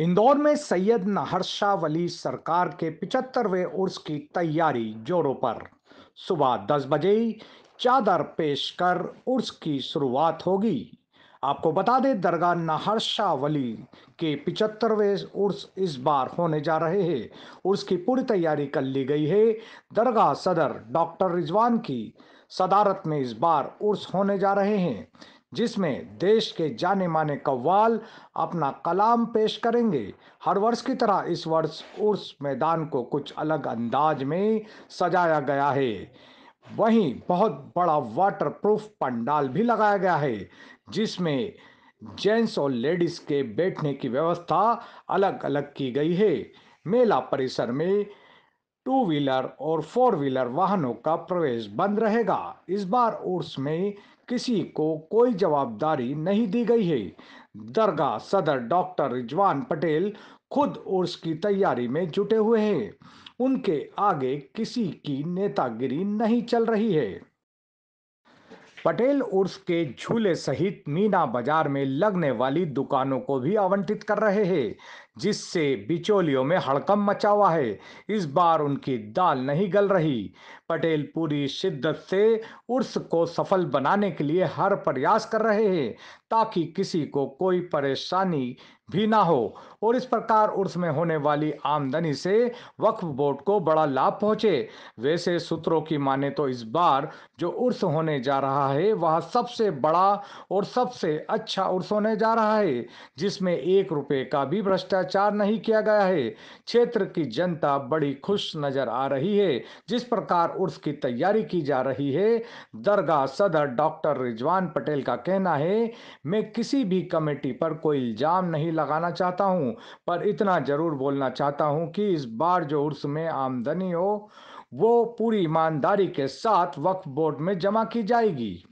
इंदौर में सैयद नहरशा वली सरकार के पिचहत्तरवें उर्स की तैयारी जोरों पर सुबह दस बजे चादर पेश कर उर्स की शुरुआत होगी आपको बता दें दरगाह नाहरशा वली के पिचहत्तरवें उर्स इस बार होने जा रहे हैं उर्स की पूरी तैयारी कर ली गई है दरगाह सदर डॉक्टर रिजवान की सदारत में इस बार उर्स होने जा रहे हैं जिसमें देश के जाने माने कव्वाल अपना कलाम पेश करेंगे हर वर्ष की तरह इस वर्ष उर्स मैदान को कुछ अलग अंदाज में सजाया गया है वहीं बहुत बड़ा वाटरप्रूफ पंडाल भी लगाया गया है जिसमें जेंट्स और लेडीज के बैठने की व्यवस्था अलग अलग की गई है मेला परिसर में टू व्हीलर और फोर व्हीलर वाहनों का प्रवेश बंद रहेगा इस बार उर्स में किसी को कोई जवाबदारी नहीं दी गई है दरगाह सदर डॉक्टर रिजवान पटेल खुद उर्स की तैयारी में जुटे हुए हैं उनके आगे किसी की नेतागिरी नहीं चल रही है पटेल उर्स के झूले सहित मीना बाजार में लगने वाली दुकानों को भी आवंटित कर रहे हैं जिससे बिचौलियों में हड़कम मचा हुआ है इस बार उनकी दाल नहीं गल रही पटेल पूरी शिद्दत से उर्स को सफल बनाने के लिए हर प्रयास कर रहे हैं ताकि किसी को कोई परेशानी भी ना हो और इस प्रकार उर्स में होने वाली आमदनी से वक्फ बोर्ड को बड़ा लाभ पहुंचे वैसे सूत्रों की माने तो इस बार जो उर्स होने जा रहा है वह सबसे बड़ा और सबसे अच्छा उर्स होने जा रहा है जिसमें एक रुपये का भी भ्रष्टाचार भ्रष्टाचार नहीं किया गया है क्षेत्र की जनता बड़ी खुश नजर आ रही है जिस प्रकार उर्स की तैयारी की जा रही है दरगाह सदर डॉक्टर रिजवान पटेल का कहना है मैं किसी भी कमेटी पर कोई इल्जाम नहीं लगाना चाहता हूँ पर इतना जरूर बोलना चाहता हूँ कि इस बार जो उर्स में आमदनी हो वो पूरी ईमानदारी के साथ वक्फ बोर्ड में जमा की जाएगी